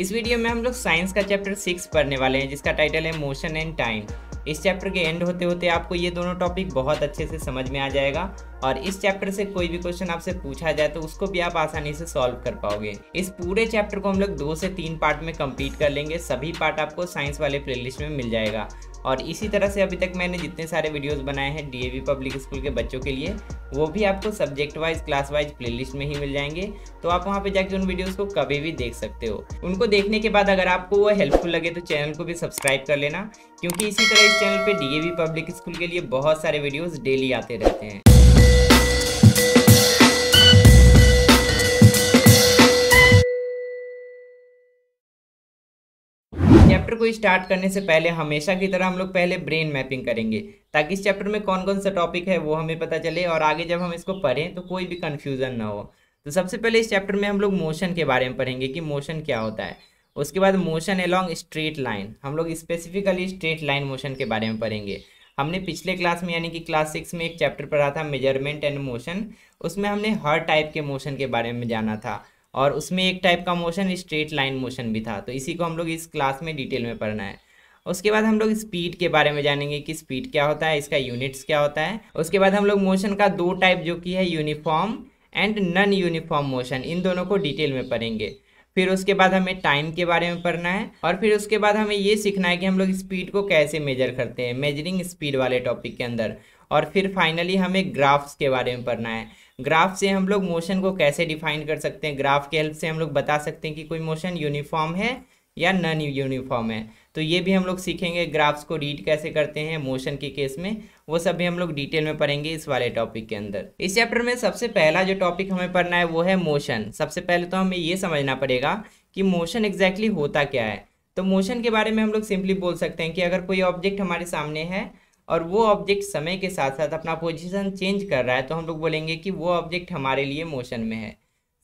इस वीडियो में हम लोग साइंस का चैप्टर सिक्स पढ़ने वाले हैं जिसका टाइटल है मोशन एंड टाइम इस चैप्टर के एंड होते होते आपको ये दोनों टॉपिक बहुत अच्छे से समझ में आ जाएगा और इस चैप्टर से कोई भी क्वेश्चन आपसे पूछा जाए तो उसको भी आप आसानी से सॉल्व कर पाओगे इस पूरे चैप्टर को हम लोग दो से तीन पार्ट में कंप्लीट कर लेंगे सभी पार्ट आपको साइंस वाले प्ले में मिल जाएगा और इसी तरह से अभी तक मैंने जितने सारे वीडियोस बनाए हैं डी पब्लिक स्कूल के बच्चों के लिए वो भी आपको subject wise class wise playlist में ही मिल जाएंगे तो आप वहाँ पे जाके उन वीडियोस को कभी भी देख सकते हो उनको देखने के बाद अगर आपको वो हेल्पफुल लगे तो चैनल को भी सब्सक्राइब कर लेना क्योंकि इसी तरह इस चैनल पर डी पब्लिक स्कूल के लिए बहुत सारे वीडियोज़ डेली आते रहते हैं चैप्टर को स्टार्ट करने से पहले हमेशा की तरह हम लोग पहले ब्रेन मैपिंग करेंगे ताकि इस चैप्टर में कौन कौन सा टॉपिक है वो हमें पता चले और आगे जब हम इसको पढ़ें तो कोई भी कंफ्यूजन ना हो तो सबसे पहले इस चैप्टर में हम लोग मोशन के बारे में पढ़ेंगे कि मोशन क्या होता है उसके बाद मोशन अलॉन्ग स्ट्रेट लाइन हम लोग स्पेसिफिकली स्ट्रेट लाइन मोशन के बारे में पढ़ेंगे हमने पिछले क्लास में यानी कि क्लास सिक्स में एक चैप्टर पढ़ा था मेजरमेंट एंड मोशन उसमें हमने हर टाइप के मोशन के बारे में जाना था और उसमें एक टाइप का मोशन स्ट्रेट लाइन मोशन भी था तो इसी को हम लोग इस क्लास में डिटेल में पढ़ना है उसके बाद हम लोग स्पीड के बारे में जानेंगे कि स्पीड क्या होता है इसका यूनिट्स क्या होता है उसके बाद हम लोग मोशन का दो टाइप जो कि है uniform and non uniform motion इन दोनों को डिटेल में पढ़ेंगे फिर उसके बाद हमें टाइम के बारे में पढ़ना है और फिर उसके बाद हमें ये सीखना है कि हम लोग स्पीड को कैसे मेजर करते हैं मेजरिंग स्पीड वाले टॉपिक के अंदर और फिर फाइनली हमें ग्राफ्स के बारे में पढ़ना है ग्राफ से हम लोग मोशन को कैसे डिफाइन कर सकते हैं ग्राफ के हेल्प से हम लोग बता सकते हैं कि कोई मोशन यूनिफॉर्म है या नन यूनिफॉर्म है तो ये भी हम लोग सीखेंगे ग्राफ्स को रीड कैसे करते हैं मोशन के केस में वो सब भी हम लोग डिटेल में पढ़ेंगे इस वाले टॉपिक के अंदर इस चैप्टर में सबसे पहला जो टॉपिक हमें पढ़ना है वो है मोशन सबसे पहले तो हमें ये समझना पड़ेगा कि मोशन एग्जैक्टली exactly होता क्या है तो मोशन के बारे में हम लोग सिंपली बोल सकते हैं कि अगर कोई ऑब्जेक्ट हमारे सामने है और वो ऑब्जेक्ट समय के साथ साथ अपना पोजिशन चेंज कर रहा है तो हम लोग बोलेंगे कि वो ऑब्जेक्ट हमारे लिए मोशन में है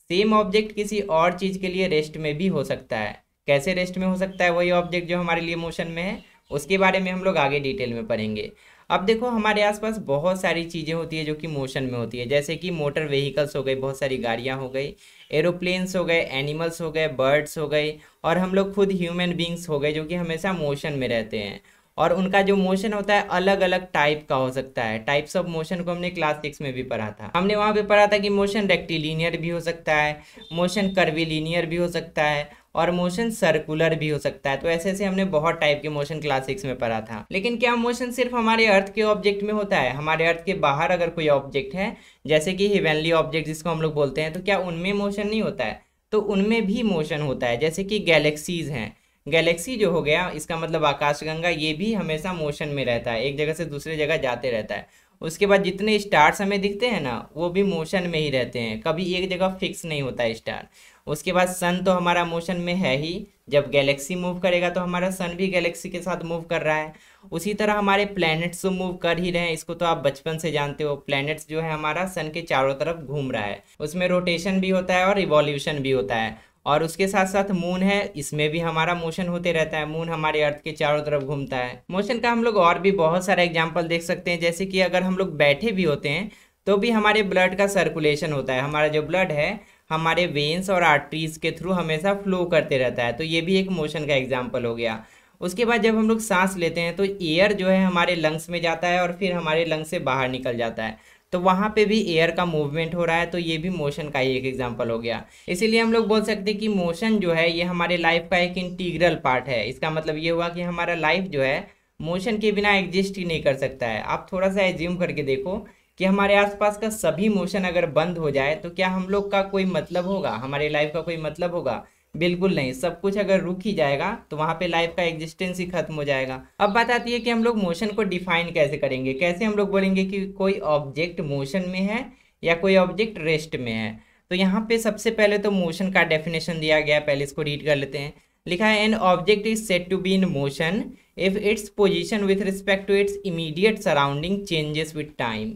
सेम ऑब्जेक्ट किसी और चीज़ के लिए रेस्ट में भी हो सकता है कैसे रेस्ट में हो सकता है वही ऑब्जेक्ट जो हमारे लिए मोशन में है उसके बारे में हम लोग आगे डिटेल में पढ़ेंगे अब देखो हमारे आसपास बहुत सारी चीज़ें होती है जो कि मोशन में होती है जैसे कि मोटर व्हीकल्स हो गए बहुत सारी गाड़ियाँ हो गई एरोप्लेन्स हो गए एनिमल्स हो गए बर्ड्स हो गए और हम लोग खुद ह्यूमन बींग्स हो गए जो कि हमेशा मोशन में रहते हैं और उनका जो मोशन होता है अलग अलग टाइप का हो सकता है टाइप्स ऑफ मोशन को हमने क्लास सिक्स में भी पढ़ा था हमने वहाँ पे पढ़ा था कि मोशन रेक्टिलीनियर भी हो सकता है मोशन कर्वीलीनियर भी हो सकता है और मोशन सर्कुलर भी हो सकता है तो ऐसे ऐसे हमने बहुत टाइप के मोशन क्लास सिक्स में पढ़ा था लेकिन क्या मोशन सिर्फ हमारे अर्थ के ऑब्जेक्ट में होता है हमारे अर्थ के बाहर अगर कोई ऑब्जेक्ट है जैसे कि हिवेनली ऑब्जेक्ट जिसको हम लोग बोलते हैं तो क्या उनमें मोशन नहीं होता है तो उनमें भी मोशन होता है जैसे कि गैलेक्सीज हैं गैलेक्सी जो हो गया इसका मतलब आकाशगंगा ये भी हमेशा मोशन में रहता है एक जगह से दूसरे जगह जाते रहता है उसके बाद जितने स्टार्स हमें दिखते हैं ना वो भी मोशन में ही रहते हैं कभी एक जगह फिक्स नहीं होता है स्टार उसके बाद सन तो हमारा मोशन में है ही जब गैलेक्सी मूव करेगा तो हमारा सन भी गैलेक्सी के साथ मूव कर रहा है उसी तरह हमारे प्लैनेट्स तो मूव कर ही रहे हैं इसको तो आप बचपन से जानते हो प्लैनेट्स जो है हमारा सन के चारों तरफ घूम रहा है उसमें रोटेशन भी होता है और रिवॉल्यूशन भी होता है और उसके साथ साथ मून है इसमें भी हमारा मोशन होते रहता है मून हमारे अर्थ के चारों तरफ घूमता है मोशन का हम लोग और भी बहुत सारा एग्जाम्पल देख सकते हैं जैसे कि अगर हम लोग बैठे भी होते हैं तो भी हमारे ब्लड का सर्कुलेशन होता है हमारा जो ब्लड है हमारे वेन्स और आर्टरीज के थ्रू हमेशा फ्लो करते रहता है तो ये भी एक मोशन का एग्जाम्पल हो गया उसके बाद जब हम लोग सांस लेते हैं तो एयर जो है हमारे लंग्स में जाता है और फिर हमारे लंग्स से बाहर निकल जाता है तो वहाँ पे भी एयर का मूवमेंट हो रहा है तो ये भी मोशन का ही एक एग्जाम्पल हो गया इसीलिए हम लोग बोल सकते हैं कि मोशन जो है ये हमारे लाइफ का एक इंटीग्रल पार्ट है इसका मतलब ये हुआ कि हमारा लाइफ जो है मोशन के बिना एग्जिस्ट ही नहीं कर सकता है आप थोड़ा सा एज्यूम करके देखो कि हमारे आसपास का सभी मोशन अगर बंद हो जाए तो क्या हम लोग का कोई मतलब होगा हमारे लाइफ का कोई मतलब होगा बिल्कुल नहीं सब कुछ अगर रुक ही जाएगा तो वहाँ पे लाइफ का एग्जिस्टेंस ही खत्म हो जाएगा अब बात आती है कि हम लोग मोशन को डिफाइन कैसे करेंगे कैसे हम लोग बोलेंगे कि कोई ऑब्जेक्ट मोशन में है या कोई ऑब्जेक्ट रेस्ट में है तो यहाँ पे सबसे पहले तो मोशन का डेफिनेशन दिया गया पहले इसको रीड कर लेते हैं लिखा है an object is said to be in motion if its position with respect to its immediate surrounding changes with time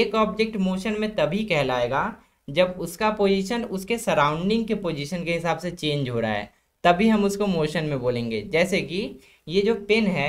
एक ऑब्जेक्ट मोशन में तभी कहलाएगा जब उसका पोजीशन उसके सराउंडिंग के पोजीशन के हिसाब से चेंज हो रहा है तभी हम उसको मोशन में बोलेंगे जैसे कि ये जो पेन है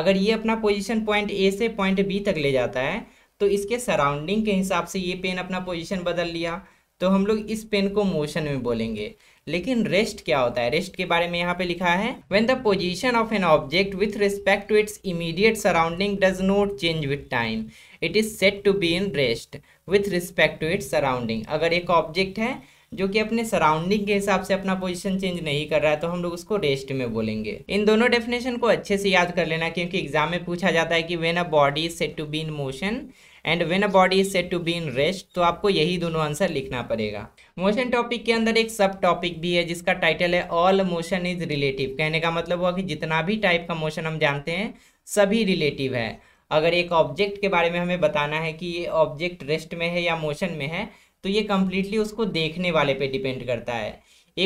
अगर ये अपना पोजीशन पॉइंट ए से पॉइंट बी तक ले जाता है तो इसके सराउंडिंग के हिसाब से ये पेन अपना पोजीशन बदल लिया तो हम लोग इस पेन को मोशन में बोलेंगे लेकिन रेस्ट क्या होता है रेस्ट के बारे में यहाँ पे लिखा है when the position of an object with respect to its immediate surrounding does not change with time it is said to be in rest with respect to its surrounding अगर एक ऑब्जेक्ट है जो कि अपने सराउंडिंग के हिसाब से अपना पोजिशन चेंज नहीं कर रहा है तो हम लोग उसको रेस्ट में बोलेंगे इन दोनों डेफिनेशन को अच्छे से याद कर लेना क्योंकि एग्जाम में पूछा जाता है कि when a body is said to be in motion and when a body is said to be in rest तो आपको यही दोनों आंसर लिखना पड़ेगा मोशन टॉपिक के अंदर एक सब टॉपिक भी है जिसका टाइटल है ऑल मोशन इज रिलेटिव कहने का मतलब हुआ कि जितना भी टाइप का मोशन हम जानते हैं सभी रिलेटिव है अगर एक ऑब्जेक्ट के बारे में हमें बताना है कि ये ऑब्जेक्ट रेस्ट में है या मोशन में है तो ये कम्प्लीटली उसको देखने वाले पे डिपेंड करता है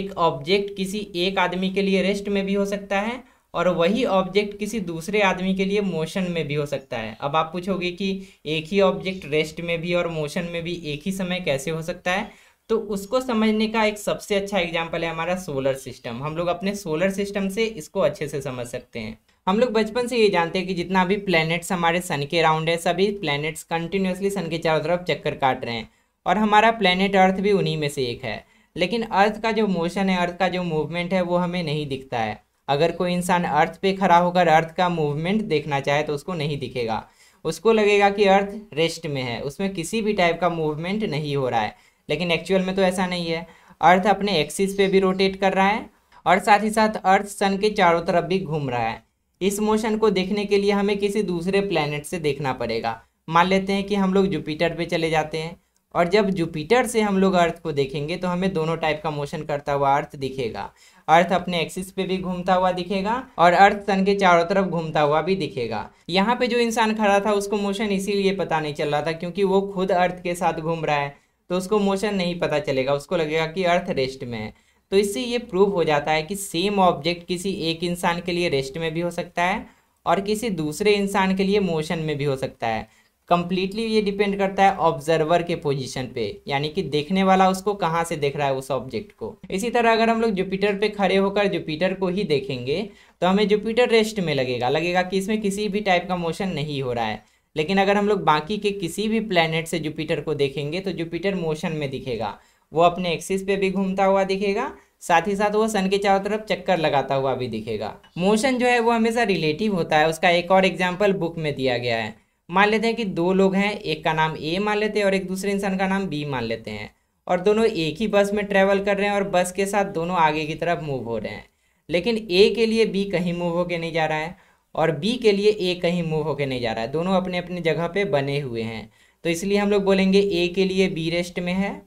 एक ऑब्जेक्ट किसी एक आदमी के लिए रेस्ट में भी हो सकता है और वही ऑब्जेक्ट किसी दूसरे आदमी के लिए मोशन में भी हो सकता है अब आप पूछोगे कि एक ही ऑब्जेक्ट रेस्ट में भी और मोशन में भी एक ही समय कैसे हो सकता है तो उसको समझने का एक सबसे अच्छा एग्जाम्पल है हमारा सोलर सिस्टम हम लोग अपने सोलर सिस्टम से इसको अच्छे से समझ सकते हैं हम लोग बचपन से ये जानते हैं कि जितना भी प्लैनेट्स हमारे सन के राउंड है सभी प्लैनेट्स कंटिन्यूसली सन के चारों तरफ चक्कर काट रहे हैं और हमारा प्लानट अर्थ भी उन्हीं में से एक है लेकिन अर्थ का जो मोशन है अर्थ का जो मूवमेंट है वो हमें नहीं दिखता है अगर कोई इंसान अर्थ पे खड़ा होकर अर्थ का मूवमेंट देखना चाहे तो उसको नहीं दिखेगा उसको लगेगा कि अर्थ रेस्ट में है उसमें किसी भी टाइप का मूवमेंट नहीं हो रहा है लेकिन एक्चुअल में तो ऐसा नहीं है अर्थ अपने एक्सिस पे भी रोटेट कर रहा है और साथ ही साथ अर्थ सन के चारों तरफ भी घूम रहा है इस मोशन को देखने के लिए हमें किसी दूसरे प्लानट से देखना पड़ेगा मान लेते हैं कि हम लोग जुपिटर पे चले जाते हैं और जब जुपिटर से हम लोग अर्थ को देखेंगे तो हमें दोनों टाइप का मोशन करता हुआ अर्थ दिखेगा अर्थ अपने एक्सिस पे भी घूमता हुआ दिखेगा और अर्थ सन के चारों तरफ घूमता हुआ भी दिखेगा यहाँ पे जो इंसान खड़ा था उसको मोशन इसीलिए पता नहीं चल रहा था क्योंकि वो खुद अर्थ के साथ घूम रहा है तो उसको मोशन नहीं पता चलेगा उसको लगेगा कि अर्थ रेस्ट में है तो इससे ये प्रूव हो जाता है कि सेम ऑब्जेक्ट किसी एक इंसान के लिए रेस्ट में भी हो सकता है और किसी दूसरे इंसान के लिए मोशन में भी हो सकता है कंप्लीटली ये डिपेंड करता है ऑब्जर्वर के पोजीशन पे यानी कि देखने वाला उसको कहाँ से देख रहा है उस ऑब्जेक्ट को इसी तरह अगर हम लोग जुपिटर पे खड़े होकर जुपिटर को ही देखेंगे तो हमें जुपिटर रेस्ट में लगेगा लगेगा कि इसमें किसी भी टाइप का मोशन नहीं हो रहा है लेकिन अगर हम लोग बाकी के किसी भी प्लानट से जुपिटर को देखेंगे तो जुपिटर मोशन में दिखेगा वो अपने एक्सिस पे भी घूमता हुआ दिखेगा साथ ही साथ वो सन के चारों तरफ चक्कर लगाता हुआ भी दिखेगा मोशन जो है वो हमेशा रिलेटिव होता है उसका एक और एग्जाम्पल बुक में दिया गया है मान लेते हैं कि दो लोग हैं एक का नाम ए मान लेते हैं और एक दूसरे इंसान का नाम बी मान लेते हैं और दोनों एक ही बस में ट्रैवल कर रहे हैं और बस के साथ दोनों आगे की तरफ मूव हो रहे हैं लेकिन ए के लिए बी कहीं मूव होके नहीं जा रहा है और बी के लिए ए कहीं मूव होके नहीं जा रहा है दोनों अपने अपने जगह पे बने हुए हैं तो इसलिए हम लोग बोलेंगे ए के लिए बी रेस्ट में है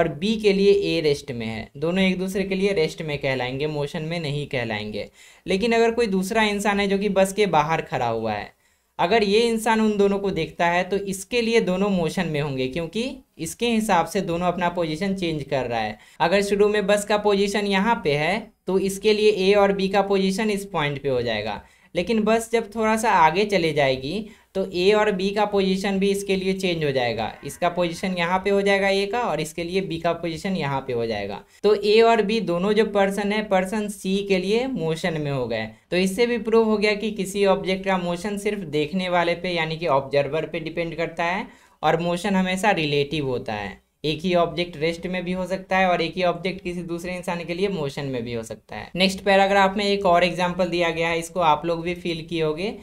और बी के लिए ए रेस्ट में है दोनों एक दूसरे के लिए रेस्ट में कहलाएंगे मोशन में नहीं कहलाएंगे लेकिन अगर कोई दूसरा इंसान है जो कि बस के बाहर खड़ा हुआ है अगर ये इंसान उन दोनों को देखता है तो इसके लिए दोनों मोशन में होंगे क्योंकि इसके हिसाब से दोनों अपना पोजीशन चेंज कर रहा है अगर शुरू में बस का पोजीशन यहाँ पे है तो इसके लिए ए और बी का पोजीशन इस पॉइंट पे हो जाएगा लेकिन बस जब थोड़ा सा आगे चले जाएगी तो ए और बी का पोजीशन भी इसके लिए चेंज हो जाएगा इसका पोजीशन यहाँ पे हो जाएगा ए का और इसके लिए बी का पोजीशन यहाँ पे हो जाएगा तो ए और बी दोनों जो पर्सन है पर्सन सी के लिए मोशन में हो गए तो इससे भी प्रूव हो गया कि किसी ऑब्जेक्ट का मोशन सिर्फ देखने वाले पे यानी कि ऑब्जर्वर पे डिपेंड करता है और मोशन हमेशा रिलेटिव होता है एक ही ऑब्जेक्ट रेस्ट में भी हो सकता है और एक ही ऑब्जेक्ट किसी दूसरे इंसान के लिए मोशन में भी हो सकता है नेक्स्ट पैराग्राफ में एक और एग्जाम्पल दिया गया है इसको आप लोग भी फील किए होगे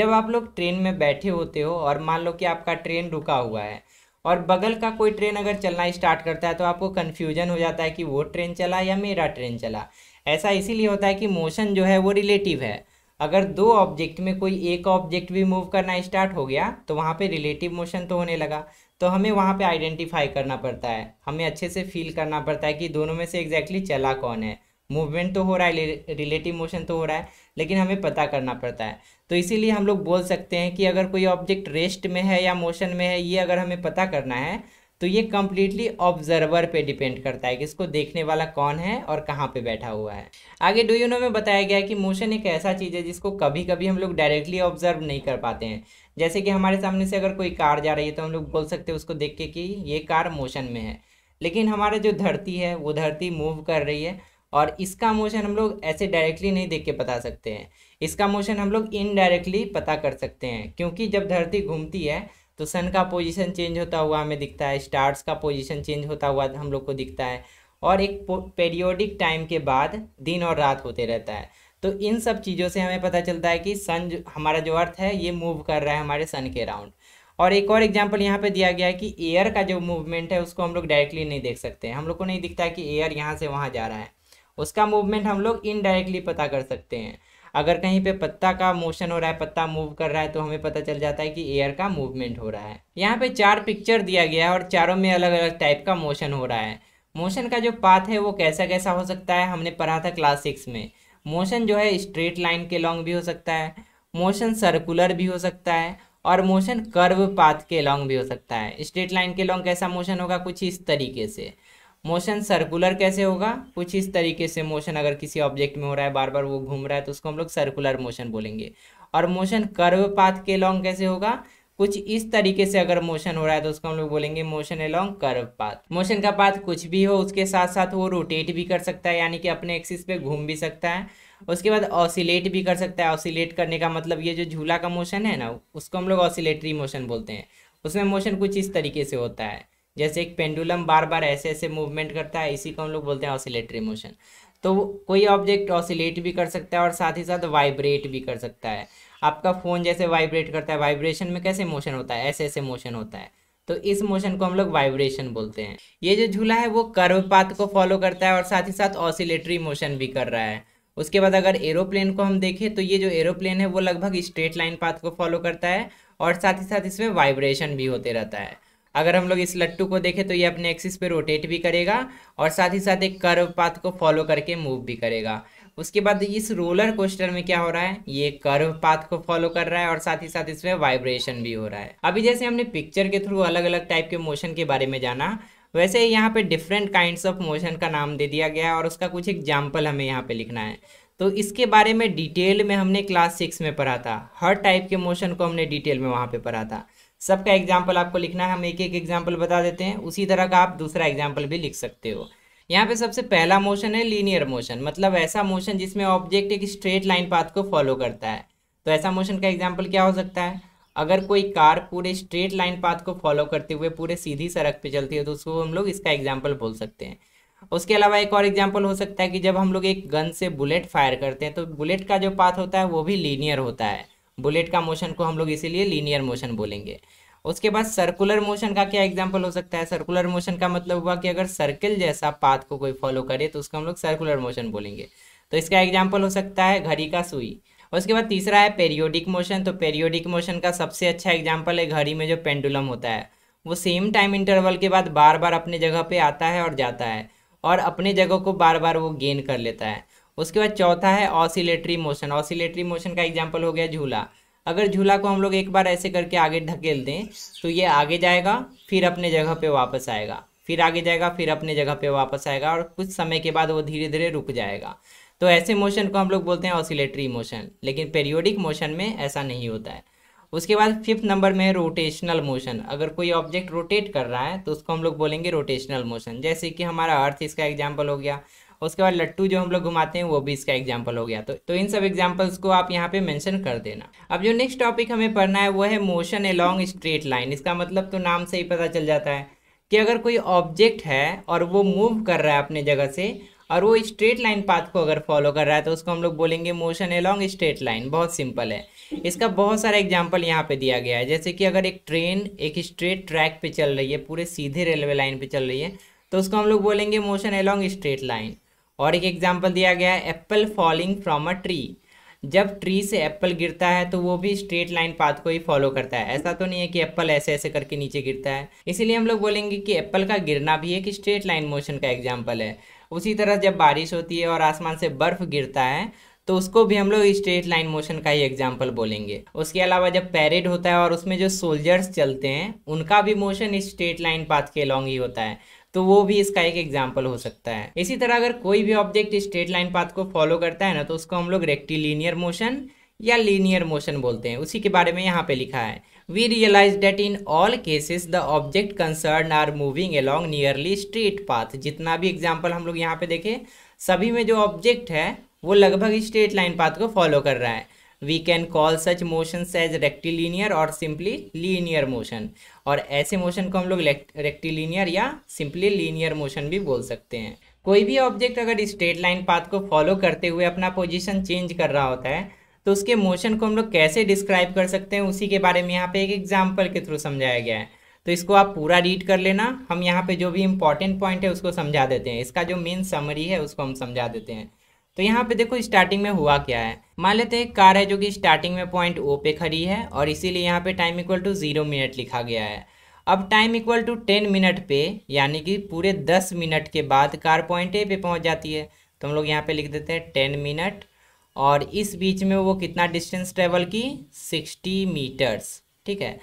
जब आप लोग ट्रेन में बैठे होते हो और मान लो कि आपका ट्रेन रुका हुआ है और बगल का कोई ट्रेन अगर चलना स्टार्ट करता है तो आपको कन्फ्यूजन हो जाता है कि वो ट्रेन चला या मेरा ट्रेन चला ऐसा इसीलिए होता है कि मोशन जो है वो रिलेटिव है अगर दो ऑब्जेक्ट में कोई एक ऑब्जेक्ट भी मूव करना स्टार्ट हो गया तो वहाँ पे रिलेटिव मोशन तो होने लगा तो हमें वहाँ पे आइडेंटिफाई करना पड़ता है हमें अच्छे से फील करना पड़ता है कि दोनों में से एग्जैक्टली exactly चला कौन है मूवमेंट तो हो रहा है रिलेटिव मोशन तो हो रहा है लेकिन हमें पता करना पड़ता है तो इसीलिए हम लोग बोल सकते हैं कि अगर कोई ऑब्जेक्ट रेस्ट में है या मोशन में है ये अगर हमें पता करना है तो ये कम्प्लीटली ऑब्जर्वर पे डिपेंड करता है कि इसको देखने वाला कौन है और कहाँ पे बैठा हुआ है आगे डू यू नो में बताया गया है कि मोशन एक ऐसा चीज़ है जिसको कभी कभी हम लोग डायरेक्टली ऑब्जर्व नहीं कर पाते हैं जैसे कि हमारे सामने से अगर कोई कार जा रही है तो हम लोग बोल सकते हैं उसको देख के कि ये कार मोशन में है लेकिन हमारा जो धरती है वो धरती मूव कर रही है और इसका मोशन हम लोग ऐसे डायरेक्टली नहीं देख के बता सकते हैं इसका मोशन हम लोग इनडायरेक्टली पता कर सकते हैं क्योंकि जब धरती घूमती है तो सन का पोजीशन चेंज होता हुआ हमें दिखता है स्टार्स का पोजीशन चेंज होता हुआ हम लोग को दिखता है और एक पेरियोडिक टाइम के बाद दिन और रात होते रहता है तो इन सब चीज़ों से हमें पता चलता है कि सन जो हमारा जो अर्थ है ये मूव कर रहा है हमारे सन के राउंड और एक और एग्जाम्पल यहाँ पे दिया गया है कि एयर का जो मूवमेंट है उसको हम लोग डायरेक्टली नहीं देख सकते हम लोग को नहीं दिखता कि एयर यहाँ से वहाँ जा रहा है उसका मूवमेंट हम लोग इनडायरेक्टली पता कर सकते हैं अगर कहीं पे पत्ता का मोशन हो रहा है पत्ता मूव कर रहा है तो हमें पता चल जाता है कि एयर का मूवमेंट हो रहा है यहाँ पे चार पिक्चर दिया गया है और चारों में अलग अलग टाइप का मोशन हो रहा है मोशन का जो पाथ है वो कैसा कैसा हो सकता है हमने पढ़ा था क्लास सिक्स में मोशन जो है स्ट्रेट लाइन के लॉन्ग भी हो सकता है मोशन सर्कुलर भी हो सकता है और मोशन कर्व पाथ के लॉन्ग भी हो सकता है स्ट्रेट लाइन के लॉन्ग कैसा मोशन होगा कुछ इस तरीके से मोशन सर्कुलर कैसे होगा कुछ इस तरीके से मोशन अगर किसी ऑब्जेक्ट में हो रहा है बार बार वो घूम रहा है तो उसको हम लोग सर्कुलर मोशन बोलेंगे और मोशन कर्व पाथ के लॉन्ग कैसे होगा कुछ इस तरीके से अगर मोशन हो रहा है तो उसको हम लोग बोलेंगे motion along curve path motion का पाथ कुछ भी हो उसके साथ साथ वो रोटेट भी कर सकता है यानी कि अपने एक्सिस पे घूम भी सकता है उसके बाद ऑसिलेट भी कर सकता है ऑसिलेट करने का मतलब ये जो झूला का मोशन है ना उसको हम लोग ऑसिलेटरी मोशन बोलते हैं उसमें मोशन कुछ इस तरीके से होता है जैसे एक पेंडुलम बार बार ऐसे ऐसे मूवमेंट करता है इसी को हम लोग बोलते हैं ऑसिलेटरी मोशन तो कोई ऑब्जेक्ट ऑसिलेट भी कर सकता है और साथ ही साथ वाइब्रेट भी कर सकता है आपका फ़ोन जैसे वाइब्रेट करता है वाइब्रेशन में कैसे मोशन होता है ऐसे ऐसे मोशन होता है तो इस मोशन को हम लोग वाइब्रेशन बोलते हैं ये जो झूला है वो कर्व पाथ को फॉलो करता है और साथ ही साथ ऑसिलेटरी मोशन भी कर रहा है उसके बाद अगर एरोप्लेन को हम देखें तो ये जो एरोप्लेन है वो लगभग स्ट्रेट लाइन पाथ को फॉलो करता है और साथ ही साथ इसमें वाइब्रेशन भी होते रहता है अगर हम लोग इस लट्टू को देखें तो ये अपने एक्सिस पे रोटेट भी करेगा और साथ ही साथ एक कर्व पाथ को फॉलो करके मूव भी करेगा उसके बाद इस रोलर कोस्टर में क्या हो रहा है ये कर्व पाथ को फॉलो कर रहा है और साथ ही साथ इसमें वाइब्रेशन भी हो रहा है अभी जैसे हमने पिक्चर के थ्रू अलग अलग टाइप के मोशन के बारे में जाना वैसे यहाँ पे डिफरेंट काइंड्स ऑफ मोशन का नाम दे दिया गया है और उसका कुछ एग्जाम्पल हमें यहाँ पे लिखना है तो इसके बारे में डिटेल में हमने क्लास सिक्स में पढ़ा था हर टाइप के मोशन को हमने डिटेल में वहाँ पे पढ़ा था सबका एग्जाम्पल आपको लिखना है हम एक एक एग्जाम्पल बता देते हैं उसी तरह का आप दूसरा एग्जाम्पल भी लिख सकते हो यहाँ पे सबसे पहला मोशन है लीनियर मोशन मतलब ऐसा मोशन जिसमें ऑब्जेक्ट एक स्ट्रेट लाइन पाथ को फॉलो करता है तो ऐसा मोशन का एग्जाम्पल क्या हो सकता है अगर कोई कार पूरे स्ट्रेट लाइन पाथ को फॉलो करते हुए पूरे सीधी सड़क पे चलती है तो उसको हम लोग इसका एग्जाम्पल बोल सकते हैं उसके अलावा एक और एग्जाम्पल हो सकता है कि जब हम लोग एक गन से बुलेट फायर करते हैं तो बुलेट का जो पाथ होता है वो भी लीनियर होता है बुलेट का मोशन को हम लोग इसीलिए लीनियर मोशन बोलेंगे उसके बाद सर्कुलर मोशन का क्या एग्जाम्पल हो सकता है सर्कुलर मोशन का मतलब हुआ कि अगर सर्किल जैसा पाथ को कोई फॉलो करे तो उसको हम लोग सर्कुलर मोशन बोलेंगे तो इसका एग्जाम्पल हो सकता है घड़ी का सुई उसके बाद तीसरा है पेरियोडिक मोशन तो पेरियोडिक मोशन का सबसे अच्छा एग्जाम्पल है घड़ी में जो पेंडुलम होता है वो सेम टाइम इंटरवल के बाद बार बार अपने जगह पे आता है और जाता है और अपने जगह को बार बार वो गेन कर लेता है उसके बाद चौथा है ऑसिलेटरी मोशन ऑसिलेटरी मोशन का एग्जाम्पल हो गया झूला अगर झूला को हम लोग एक बार ऐसे करके आगे ढकेल दें तो ये आगे जाएगा फिर अपने जगह पे वापस आएगा फिर आगे जाएगा फिर अपने जगह पे वापस आएगा और कुछ समय के बाद वो धीरे धीरे रुक जाएगा तो ऐसे मोशन को हम लोग बोलते हैं ऑसिलेटरी मोशन लेकिन पेरियोडिक मोशन में ऐसा नहीं होता है उसके बाद फिफ्थ नंबर में है रोटेशनल मोशन अगर कोई ऑब्जेक्ट रोटेट कर रहा है तो उसको हम लोग बोलेंगे रोटेशनल मोशन जैसे कि हमारा अर्थ इसका एग्जाम्पल हो गया उसके बाद लट्टू जो हम लोग घुमाते हैं वो भी इसका एग्जाम्पल हो गया तो, तो इन सब एग्जाम्पल्स को आप यहाँ पे मैंशन कर देना अब जो नेक्स्ट टॉपिक हमें पढ़ना है वो है मोशन लॉन्ग स्ट्रेट लाइन इसका मतलब तो नाम से ही पता चल जाता है कि अगर कोई ऑब्जेक्ट है और वो मूव कर रहा है अपने जगह से और वो स्ट्रेट लाइन पाथ को अगर फॉलो कर रहा है तो उसको हम लोग बोलेंगे मोशन लॉन्ग स्ट्रेट लाइन बहुत सिंपल है इसका बहुत सारा एग्जाम्पल यहाँ पे दिया गया है जैसे कि अगर एक ट्रेन एक स्ट्रेट ट्रैक पे चल रही है पूरे सीधे रेलवे लाइन पे चल रही है तो उसको हम लोग बोलेंगे मोशन लॉन्ग स्ट्रेट लाइन और एक एग्जाम्पल दिया गया है apple falling from a tree जब ट्री से एप्पल गिरता है तो वो भी स्ट्रेट लाइन पाथ को ही फॉलो करता है ऐसा तो नहीं है कि एप्पल ऐसे ऐसे करके नीचे गिरता है इसीलिए हम लोग बोलेंगे कि एप्पल का गिरना भी एक स्ट्रेट लाइन मोशन का एग्जाम्पल है उसी तरह जब बारिश होती है और आसमान से बर्फ गिरता है तो उसको भी हम लोग स्ट्रेट लाइन मोशन का ही एग्जाम्पल बोलेंगे उसके अलावा जब पैरेड होता है और उसमें जो सोल्जर्स चलते हैं उनका भी मोशन स्ट्रेट लाइन पाथ के लॉन्ग ही होता है तो वो भी इसका एक एग्जाम्पल हो सकता है इसी तरह अगर कोई भी ऑब्जेक्ट स्ट्रेट लाइन पाथ को फॉलो करता है ना तो उसको हम लोग रेक्टिलीनियर मोशन या लीनियर मोशन बोलते हैं उसी के बारे में यहाँ पे लिखा है we realise that in all cases the object concern are moving along nearly straight path जितना भी एग्जाम्पल हम लोग यहाँ पे देखें सभी में जो ऑब्जेक्ट है वो लगभग स्ट्रेट लाइन पाथ को फॉलो कर रहा है we can call such motions as rectilinear और सिंपली लीनियर मोशन और ऐसे मोशन को हम लोग रेक्टिलीनियर या सिंपली लीनियर मोशन भी बोल सकते हैं कोई भी ऑब्जेक्ट अगर स्ट्रेट लाइन पाथ को फॉलो करते हुए अपना पोजिशन चेंज कर रहा होता है तो उसके मोशन को हम लोग कैसे डिस्क्राइब कर सकते हैं उसी के बारे में यहाँ पे एक एग्जाम्पल के थ्रू समझाया गया है तो इसको आप पूरा रीड कर लेना हम यहाँ पे जो भी इम्पॉर्टेंट पॉइंट है उसको समझा देते हैं इसका जो मेन समरी है उसको हम समझा देते हैं तो यहाँ पे देखो स्टार्टिंग में हुआ क्या है मान लेते हैं एक कार है जो कि स्टार्टिंग में पॉइंट ओ पे खड़ी है और इसीलिए यहाँ पे time equal to zero minute लिखा गया है अब time equal to ten minute पे यानी कि पूरे दस मिनट के बाद कार पॉइंट ए पे पहुँच जाती है तो हम लोग यहाँ पे लिख देते हैं टेन मिनट और इस बीच में वो कितना डिस्टेंस ट्रेवल की सिक्सटी मीटर्स ठीक है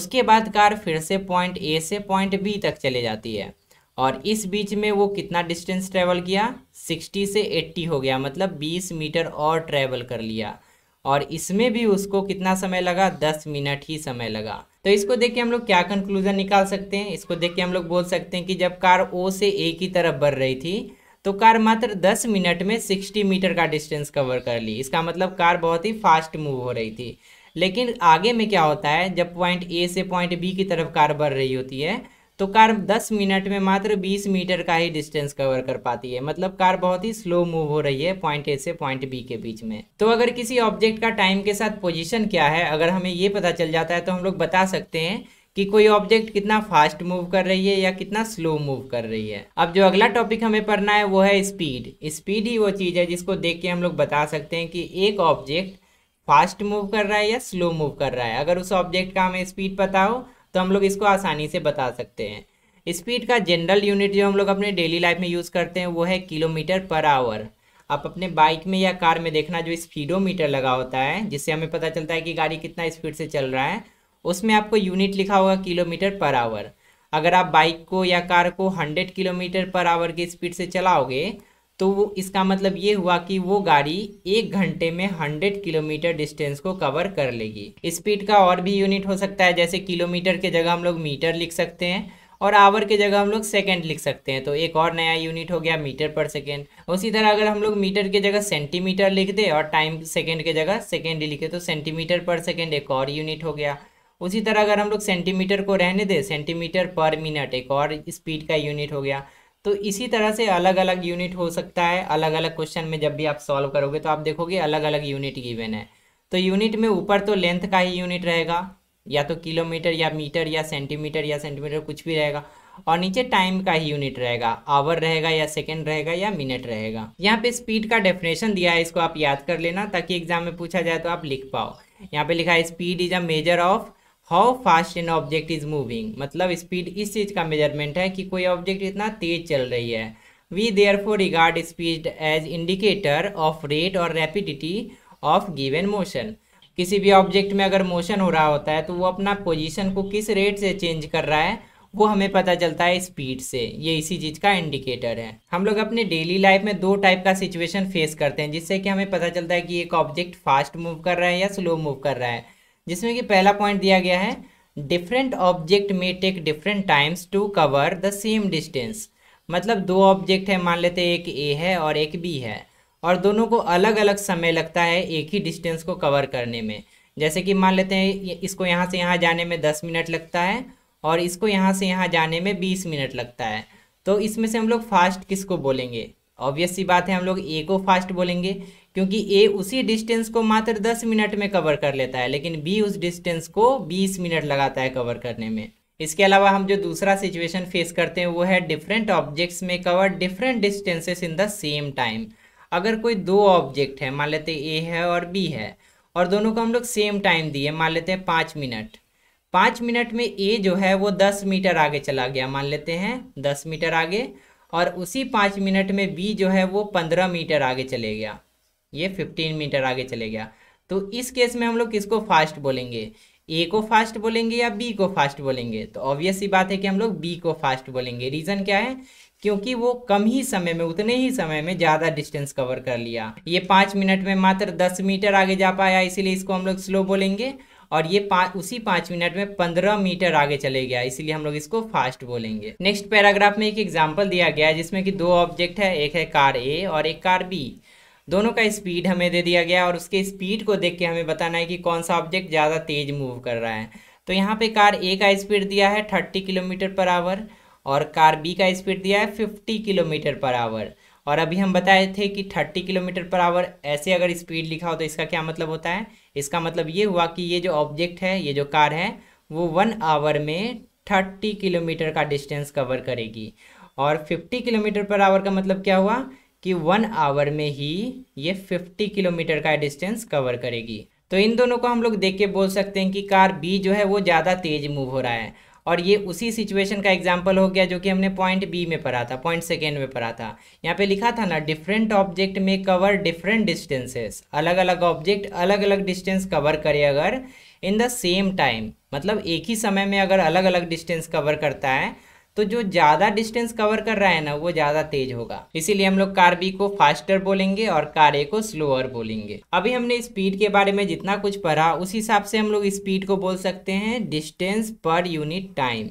उसके बाद कार फिर से पॉइंट ए से पॉइंट बी तक चले जाती है और इस बीच में वो कितना डिस्टेंस ट्रेवल किया सिक्सटी से एट्टी हो गया मतलब बीस मीटर और ट्रैवल कर लिया और इसमें भी उसको कितना समय लगा दस मिनट ही समय लगा तो इसको देख के हम लोग क्या कंक्लूजन निकाल सकते हैं इसको देख के हम लोग बोल सकते हैं कि जब कार ओ से ए की तरफ बढ़ रही थी तो कार मात्र 10 मिनट में 60 मीटर का डिस्टेंस कवर कर ली इसका मतलब कार बहुत ही फास्ट मूव हो रही थी लेकिन आगे में क्या होता है जब पॉइंट ए से पॉइंट बी की तरफ कार बढ़ रही होती है तो कार 10 मिनट में मात्र 20 मीटर का ही डिस्टेंस कवर कर पाती है मतलब कार बहुत ही स्लो मूव हो रही है पॉइंट ए से पॉइंट बी के बीच में तो अगर किसी ऑब्जेक्ट का टाइम के साथ पोजीशन क्या है अगर हमें ये पता चल जाता है तो हम लोग बता सकते हैं कि कोई ऑब्जेक्ट कितना फास्ट मूव कर रही है या कितना स्लो मूव कर रही है अब जो अगला टॉपिक हमें पढ़ना है वो है स्पीड स्पीड ही वो चीज़ है जिसको देख के हम लोग बता सकते हैं कि एक ऑब्जेक्ट फास्ट मूव कर रहा है या स्लो मूव कर रहा है अगर उस ऑब्जेक्ट का हमें स्पीड पता हो तो हम लोग इसको आसानी से बता सकते हैं स्पीड का जनरल यूनिट जो हम लोग अपने डेली लाइफ में यूज़ करते हैं वो है किलोमीटर पर आवर आप अपने बाइक में या कार में देखना जो स्पीडोमीटर लगा होता है जिससे हमें पता चलता है कि गाड़ी कितना स्पीड से चल रहा है उसमें आपको यूनिट लिखा होगा किलोमीटर पर आवर अगर आप बाइक को या कार को 100 किलोमीटर पर आवर की स्पीड से चलाओगे तो इसका मतलब ये हुआ कि वो गाड़ी एक घंटे में हंड्रेड किलोमीटर डिस्टेंस को कवर कर लेगी स्पीड का और भी यूनिट हो सकता है जैसे किलोमीटर के जगह हम लोग मीटर लिख सकते हैं और आवर के जगह हम लोग सेकेंड लिख सकते हैं तो एक और नया यूनिट हो गया मीटर पर सेकेंड उसी तरह अगर हम लोग मीटर के जगह सेंटीमीटर लिख दें और टाइम सेकेंड के जगह सेकेंड लिखे तो सेंटीमीटर पर सेकेंड एक और यूनिट हो गया उसी तरह अगर हम लोग सेंटीमीटर को रहने दें सेंटीमीटर पर मिनट एक और स्पीड का यूनिट हो गया तो इसी तरह से अलग अलग यूनिट हो सकता है अलग अलग क्वेश्चन में जब भी आप सॉल्व करोगे तो आप देखोगे अलग अलग यूनिट गिवन है तो यूनिट में ऊपर तो लेंथ का ही यूनिट रहेगा या तो किलोमीटर या मीटर या सेंटीमीटर या सेंटीमीटर कुछ भी रहेगा और नीचे टाइम का ही यूनिट रहेगा आवर रहेगा या सेकेंड रहेगा या मिनट रहेगा यहाँ पे स्पीड का डेफिनेशन दिया है इसको आप याद कर लेना ताकि एग्जाम में पूछा जाए तो आप लिख पाओ यहाँ पे लिखा है speed is a measure of how fast an object is moving मतलब स्पीड इस चीज़ का मेजरमेंट है कि कोई ऑब्जेक्ट इतना तेज चल रही है we therefore regard speed as indicator of rate और रेपिडिटी ऑफ गिवेन मोशन किसी भी ऑब्जेक्ट में अगर मोशन हो रहा होता है तो वो अपना पोजिशन को किस रेट से चेंज कर रहा है वो हमें पता चलता है स्पीड से ये इसी चीज़ का इंडिकेटर है हम लोग अपने डेली लाइफ में दो टाइप का सिचुएशन फेस करते हैं जिससे कि हमें पता चलता है कि एक ऑब्जेक्ट फास्ट मूव कर रहा है या स्लो मूव कर रहा है जिसमें कि पहला पॉइंट दिया गया है different object may take different times to cover the same distance मतलब दो ऑब्जेक्ट है मान लेते एक ए है और एक बी है और दोनों को अलग अलग समय लगता है एक ही डिस्टेंस को कवर करने में जैसे कि मान लेते हैं इसको यहाँ से यहाँ जाने में दस मिनट लगता है और इसको यहाँ से यहाँ जाने में बीस मिनट लगता है तो इसमें से हम लोग फास्ट किसको बोलेंगे ऑब्वियस सी बात है हम लोग ए को फास्ट बोलेंगे क्योंकि ए उसी डिस्टेंस को मात्र दस मिनट में कवर कर लेता है लेकिन बी उस डिस्टेंस को बीस मिनट लगाता है कवर करने में इसके अलावा हम जो दूसरा सिचुएशन फेस करते हैं वो है different objects may cover different distances in the same time अगर कोई दो ऑब्जेक्ट है मान लेते ए है और बी है और दोनों को हम लोग सेम टाइम दिए मान लेते हैं पाँच मिनट पाँच मिनट में ए जो है वो दस मीटर आगे चला गया मान लेते हैं दस मीटर आगे और उसी पाँच मिनट में बी जो है वो पंद्रह मीटर आगे चले गया ये फिफ्टीन मीटर आगे चले गया तो इस केस में हम लोग किसको फास्ट बोलेंगे ए को फास्ट बोलेंगे या बी को फास्ट बोलेंगे तो ऑब्वियस ही बात है कि हम लोग बी को फास्ट बोलेंगे रीज़न क्या है क्योंकि वो कम ही समय में उतने ही समय में ज़्यादा डिस्टेंस कवर कर लिया ये पाँच मिनट में मात्र दस मीटर आगे जा पाया इसीलिए इसको हम लोग स्लो बोलेंगे और ये पा, उसी पाँच मिनट में पंद्रह मीटर आगे चले गया इसीलिए हम लोग इसको फास्ट बोलेंगे नेक्स्ट पैराग्राफ में एक एग्जाम्पल दिया गया है जिसमें कि दो ऑब्जेक्ट है एक है कार ए और एक कार बी दोनों का स्पीड हमें दे दिया गया और उसके स्पीड को देख के हमें बताना है कि कौन सा ऑब्जेक्ट ज़्यादा तेज़ मूव कर रहा है तो यहाँ पे कार ए का स्पीड दिया है थर्टी किलोमीटर पर आवर और कार बी का स्पीड दिया है फिफ्टी किलोमीटर पर आवर और अभी हम बताए थे कि थर्टी किलोमीटर पर आवर ऐसे अगर स्पीड लिखा हो तो इसका क्या मतलब होता है इसका मतलब ये हुआ कि ये जो ऑब्जेक्ट है ये जो कार है वो वन आवर में थर्टी किलोमीटर का डिस्टेंस कवर करेगी और फिफ्टी किलोमीटर पर आवर का मतलब क्या हुआ कि वन आवर में ही ये फिफ्टी किलोमीटर का डिस्टेंस कवर करेगी तो इन दोनों को हम लोग देख के बोल सकते हैं कि कार बी जो है वो ज़्यादा तेज मूव हो रहा है और ये उसी सिचुएशन का एग्जाम्पल हो गया जो कि हमने पॉइंट बी में पढ़ा था पॉइंट सेकेंड में पढ़ा था यहाँ पे लिखा था ना डिफरेंट ऑब्जेक्ट में कवर डिफरेंट डिस्टेंसेस अलग अलग ऑब्जेक्ट अलग अलग डिस्टेंस कवर करे अगर इन द सेम टाइम मतलब एक ही समय में अगर अलग अलग डिस्टेंस कवर करता है तो जो ज़्यादा डिस्टेंस कवर कर रहा है ना वो ज़्यादा तेज होगा इसीलिए हम लोग कार बी को फास्टर बोलेंगे और कार ए को स्लोअर बोलेंगे अभी हमने स्पीड के बारे में जितना कुछ पढ़ा उस हिसाब से हम लोग स्पीड को बोल सकते हैं डिस्टेंस पर यूनिट टाइम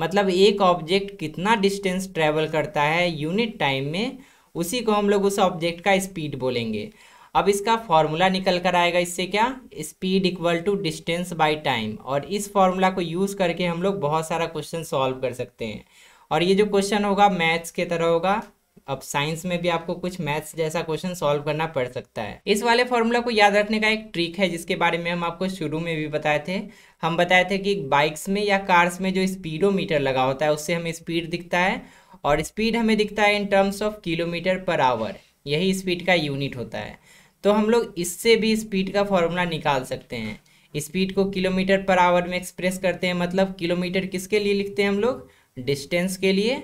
मतलब एक ऑब्जेक्ट कितना डिस्टेंस ट्रेवल करता है यूनिट टाइम में उसी को हम लोग उस ऑब्जेक्ट का स्पीड बोलेंगे अब इसका फॉर्मूला निकल कर आएगा इससे क्या speed equal to distance by time और इस फॉर्मूला को यूज़ करके हम लोग बहुत सारा क्वेश्चन सॉल्व कर सकते हैं और ये जो क्वेश्चन होगा मैथ्स के तरह होगा अब साइंस में भी आपको कुछ मैथ्स जैसा क्वेश्चन सॉल्व करना पड़ सकता है इस वाले फॉर्मूला को याद रखने का एक ट्रिक है जिसके बारे में हम आपको शुरू में भी बताए थे हम बताए थे कि बाइक्स में या कार्स में जो स्पीडोमीटर लगा होता है उससे हमें स्पीड दिखता है और स्पीड हमें दिखता है in terms of kilometre per hour यही स्पीड का यूनिट होता है तो हम लोग इससे भी स्पीड का फॉर्मूला निकाल सकते हैं स्पीड को किलोमीटर पर आवर में एक्सप्रेस करते हैं मतलब किलोमीटर किसके लिए लिखते हैं हम लोग डिस्टेंस के लिए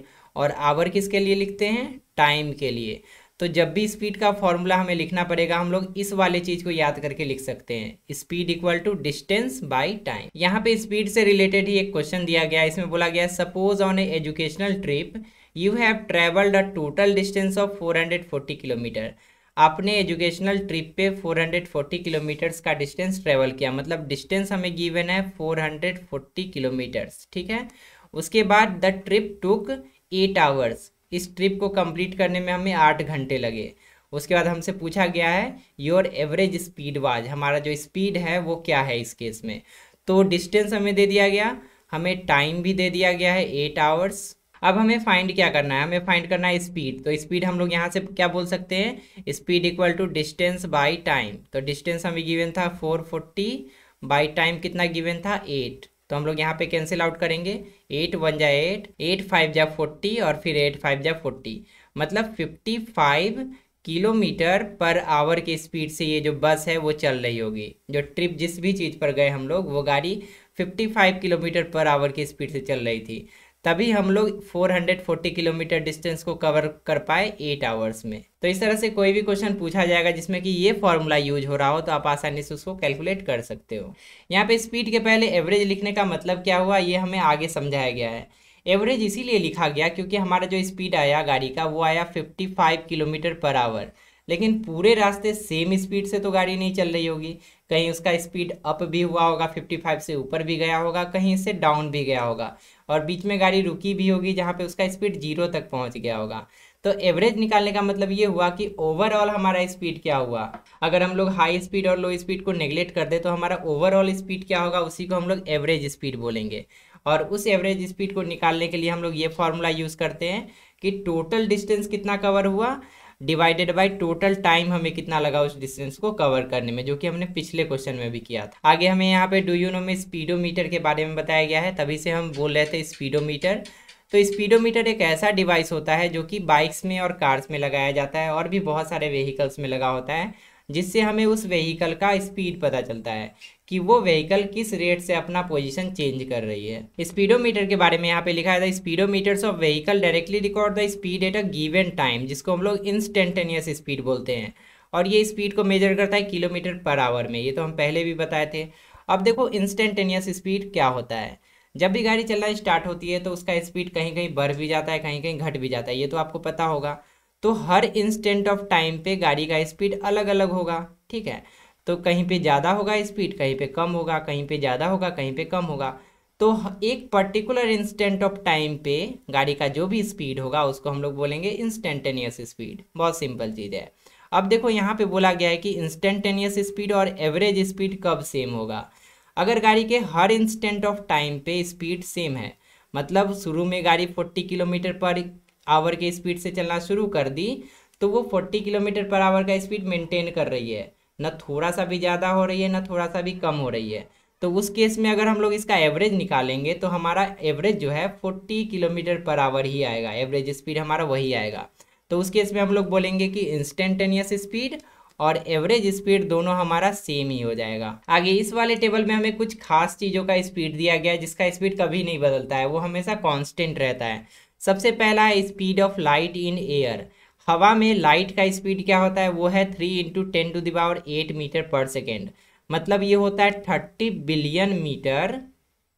और आवर किसके लिए लिखते हैं टाइम के लिए तो जब भी स्पीड का फॉर्मूला हमें लिखना पड़ेगा हम लोग इस वाले चीज़ को याद करके लिख सकते हैं speed equal to distance by time यहाँ पे स्पीड से रिलेटेड ही एक क्वेश्चन दिया गया इसमें बोला गया suppose on a educational trip you have travelled a total distance of 440 kilometre आपने एजुकेशनल ट्रिप पे 440 किलोमीटर्स का डिस्टेंस ट्रेवल किया मतलब डिस्टेंस हमें गिवन है 440 किलोमीटर्स ठीक है उसके बाद the trip took eight hours इस ट्रिप को कंप्लीट करने में हमें आठ घंटे लगे उसके बाद हमसे पूछा गया है योर एवरेज स्पीड वाज हमारा जो स्पीड है वो क्या है इस केस में तो डिस्टेंस हमें दे दिया गया हमें टाइम भी दे दिया गया है एट आवर्स अब हमें फाइंड क्या करना है हमें फाइंड करना है स्पीड तो स्पीड हम लोग यहाँ से क्या बोल सकते हैं speed equal to distance by time तो डिस्टेंस हमें गिवेन था फोर फोर्टी बाई टाइम कितना गिवेन था एट तो हम लोग यहाँ पे कैंसिल आउट करेंगे एट वन जा एट एट फाइव जा फोर्टी और फिर एट फाइव जा फोर्टी मतलब fifty five kilometre per hour की स्पीड से ये जो बस है वो चल रही होगी जो ट्रिप जिस भी चीज़ पर गए हम लोग वो गाड़ी 55 किलोमीटर पर आवर की स्पीड से चल रही थी तभी हम लोग 440 किलोमीटर डिस्टेंस को कवर कर पाए एट आवर्स में तो इस तरह से कोई भी क्वेश्चन पूछा जाएगा जिसमें कि ये फॉर्मूला यूज हो रहा हो तो आप आसानी से उसको कैलकुलेट कर सकते हो यहाँ पे स्पीड के पहले एवरेज लिखने का मतलब क्या हुआ ये हमें आगे समझाया गया है एवरेज इसीलिए लिखा गया क्योंकि हमारा जो स्पीड आया गाड़ी का वो आया फिफ्टी किलोमीटर पर आवर लेकिन पूरे रास्ते सेम स्पीड से तो गाड़ी नहीं चल रही होगी कहीं उसका स्पीड अप भी हुआ होगा 55 से ऊपर भी गया होगा कहीं इससे डाउन भी गया होगा और बीच में गाड़ी रुकी भी होगी जहाँ पे उसका स्पीड जीरो तक पहुँच गया होगा तो एवरेज निकालने का मतलब ये हुआ कि ओवरऑल हमारा स्पीड क्या हुआ अगर हम लोग हाई स्पीड और लो स्पीड को नेग्लेक्ट कर दे तो हमारा ओवरऑल स्पीड क्या होगा उसी को हम लोग एवरेज स्पीड बोलेंगे और उस एवरेज स्पीड को निकालने के लिए हम लोग ये फॉर्मूला यूज़ करते हैं कि टोटल डिस्टेंस कितना कवर हुआ डिवाइडेड बाई टोटल टाइम हमें कितना लगा उस डिस्टेंस को कवर करने में जो कि हमने पिछले क्वेश्चन में भी किया था आगे हमें यहाँ पे डू यू नो में स्पीडोमीटर के बारे में बताया गया है तभी से हम बोल रहे थे स्पीडोमीटर तो स्पीडोमीटर एक ऐसा डिवाइस होता है जो कि बाइक्स में और कार्स में लगाया जाता है और भी बहुत सारे व्हीकल्स में लगा होता है जिससे हमें उस व्हीकल का स्पीड पता चलता है कि वो व्हीकल किस रेट से अपना पोजीशन चेंज कर रही है स्पीडोमीटर के बारे में यहाँ पे लिखा है speedometers of vehicle directly record the speed at a given time जिसको हम लोग इंस्टेंटेनियस स्पीड बोलते हैं और ये स्पीड को मेजर करता है किलोमीटर पर आवर में ये तो हम पहले भी बताए थे अब देखो इंस्टेंटेनियस स्पीड क्या होता है जब भी गाड़ी चलना स्टार्ट होती है तो उसका स्पीड कहीं कहीं बढ़ भी जाता है कहीं कहीं घट भी जाता है ये तो आपको पता होगा तो हर इंस्टेंट ऑफ टाइम पे गाड़ी का स्पीड अलग अलग होगा ठीक है तो कहीं पे ज़्यादा होगा स्पीड कहीं पे कम होगा कहीं पे ज़्यादा होगा कहीं पे कम होगा तो एक पर्टिकुलर इंस्टेंट ऑफ टाइम पे गाड़ी का जो भी स्पीड होगा उसको हम लोग बोलेंगे इंस्टेंटेनियस स्पीड बहुत सिंपल चीज़ है अब देखो यहाँ पे बोला गया है कि इंस्टेंटेनियस स्पीड और एवरेज स्पीड कब सेम होगा अगर गाड़ी के हर इंस्टेंट ऑफ टाइम पे स्पीड सेम है मतलब शुरू में गाड़ी फोर्टी किलोमीटर पर आवर के स्पीड से चलना शुरू कर दी तो वो फोर्टी किलोमीटर पर आवर का स्पीड मेंटेन कर रही है ना थोड़ा सा भी ज़्यादा हो रही है ना थोड़ा सा भी कम हो रही है तो उस केस में अगर हम लोग इसका एवरेज निकालेंगे तो हमारा एवरेज जो है फोर्टी किलोमीटर पर आवर ही आएगा एवरेज स्पीड हमारा वही आएगा तो उस केस में हम लोग बोलेंगे कि इंस्टेंटेनियस स्पीड और एवरेज स्पीड दोनों हमारा सेम ही हो जाएगा आगे इस वाले टेबल में हमें कुछ खास चीज़ों का स्पीड दिया गया है जिसका स्पीड कभी नहीं बदलता है वो हमेशा कॉन्स्टेंट रहता है सबसे पहला है speed of light in air हवा में लाइट का स्पीड क्या होता है वो है three into ten to the power eight metre per second मतलब ये होता है thirty billion metre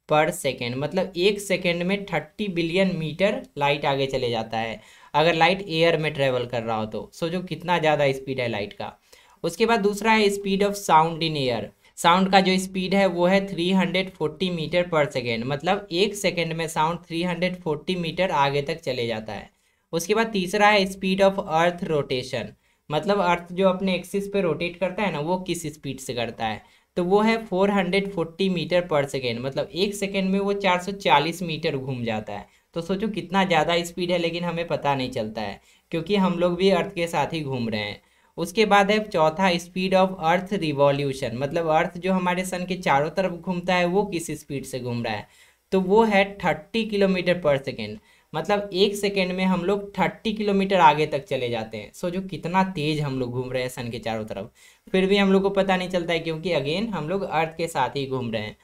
per second मतलब एक सेकेंड में थर्टी बिलियन मीटर लाइट आगे चले जाता है अगर लाइट एयर में ट्रेवल कर रहा हो तो सोचो कितना ज़्यादा स्पीड है लाइट का उसके बाद दूसरा है speed of sound in air sound का जो स्पीड है वो है three hundred forty metre per second मतलब एक सेकेंड में sound three hundred forty metre आगे तक चले जाता है उसके बाद तीसरा है स्पीड ऑफ अर्थ रोटेशन मतलब अर्थ जो अपने एक्सिस पे रोटेट करता है ना वो किस स्पीड से करता है तो वो है 440 मीटर पर सेकेंड मतलब एक सेकेंड में वो 440 मीटर घूम जाता है तो सोचो कितना ज़्यादा स्पीड है लेकिन हमें पता नहीं चलता है क्योंकि हम लोग भी अर्थ के साथ ही घूम रहे हैं उसके बाद है चौथा स्पीड ऑफ अर्थ रिवॉल्यूशन मतलब अर्थ जो हमारे सन के चारों तरफ घूमता है वो किस स्पीड से घूम रहा है तो वो है थर्टी किलोमीटर पर सेकेंड मतलब एक सेकेंड में हम लोग थर्टी किलोमीटर आगे तक चले जाते हैं सो जो कितना तेज हम लोग घूम रहे हैं सन के चारों तरफ फिर भी हम लोग को पता नहीं चलता है क्योंकि अगेन हम लोग अर्थ के साथ ही घूम रहे हैं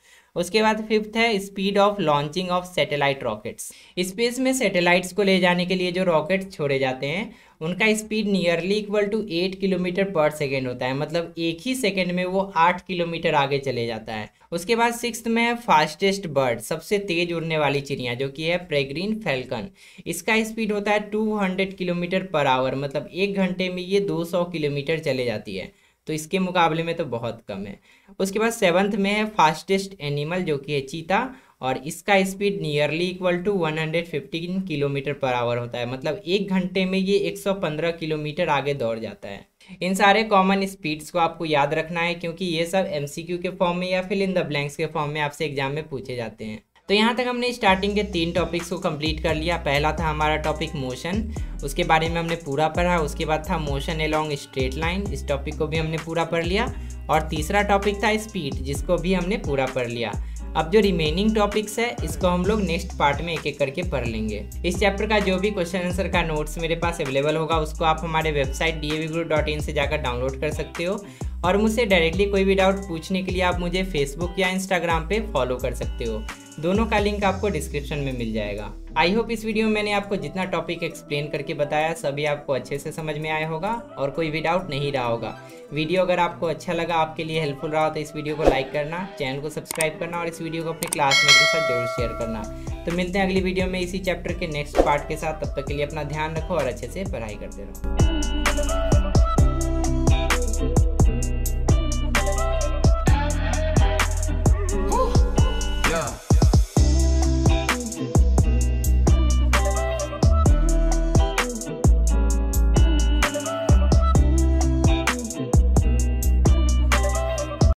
उसके बाद फिफ्थ है speed of launching of satellite rockets space में सैटेलाइट्स को ले जाने के लिए जो रॉकेट्स छोड़े जाते हैं उनका speed nearly equal to eight kilometre per second होता है मतलब एक ही सेकेंड में वो आठ किलोमीटर आगे चले जाता है उसके बाद सिक्स में है फास्टेस्ट बर्ड सबसे तेज उड़ने वाली चिड़िया जो कि है प्रेग्रीन फैल्कन इसका स्पीड होता है two hundred kilometre per hour मतलब एक घंटे में ये दो सौ किलोमीटर चले जाती है तो इसके मुकाबले में तो बहुत कम है उसके बाद सेवन्थ में है फास्टेस्ट एनिमल जो कि है चीता और इसका speed nearly equal to 115 kilometre per hour होता है मतलब एक घंटे में ये 115 किलोमीटर आगे दौड़ जाता है इन सारे कॉमन स्पीड्स को आपको याद रखना है क्योंकि ये सब एम के फॉर्म में या फिर इन द ब्लैंक्स के फॉर्म में आपसे एग्जाम में पूछे जाते हैं तो यहाँ तक हमने स्टार्टिंग के तीन टॉपिक्स को कंप्लीट कर लिया पहला था हमारा टॉपिक मोशन उसके बारे में हमने पूरा पढ़ा उसके बाद था मोशन एलॉन्ग स्ट्रेट लाइन इस टॉपिक को भी हमने पूरा पढ़ लिया और तीसरा टॉपिक था स्पीड जिसको भी हमने पूरा पढ़ लिया अब जो रिमेनिंग टॉपिक्स है इसको हम लोग नेक्स्ट पार्ट में एक एक करके पढ़ लेंगे इस चैप्टर का जो भी क्वेश्चन आंसर का नोट्स मेरे पास अवेलेबल होगा उसको आप हमारे वेबसाइट डी से जाकर डाउनलोड कर सकते हो और मुझसे डायरेक्टली कोई भी डाउट पूछने के लिए आप मुझे फेसबुक या इंस्टाग्राम पे फॉलो कर सकते हो दोनों का लिंक आपको डिस्क्रिप्शन में मिल जाएगा आई होप इस वीडियो में मैंने आपको जितना टॉपिक एक्सप्लेन करके बताया सभी आपको अच्छे से समझ में आया होगा और कोई भी डाउट नहीं रहा होगा वीडियो अगर आपको अच्छा लगा आपके लिए हेल्पफुल रहा तो इस वीडियो को लाइक करना चैनल को सब्सक्राइब करना और इस वीडियो को अपने क्लासमेट के साथ जरूर शेयर करना तो मिलते हैं अगली वीडियो में इसी चैप्टर के नेक्स्ट पार्ट के साथ तब तक के लिए अपना ध्यान रखो और अच्छे से पढ़ाई करते रहो